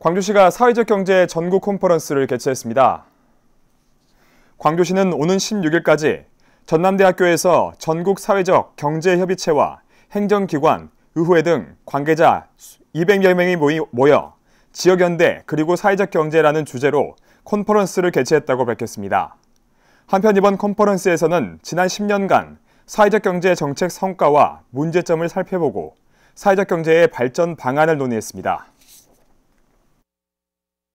광주시가 사회적 경제 전국 컨퍼런스를 개최했습니다. 광주시는 오는 16일까지 전남대학교에서 전국 사회적 경제협의체와 행정기관, 의회 등 관계자 200여 명이 모여 지역연대 그리고 사회적 경제라는 주제로 컨퍼런스를 개최했다고 밝혔습니다. 한편 이번 컨퍼런스에서는 지난 10년간 사회적 경제 정책 성과와 문제점을 살펴보고 사회적 경제의 발전 방안을 논의했습니다.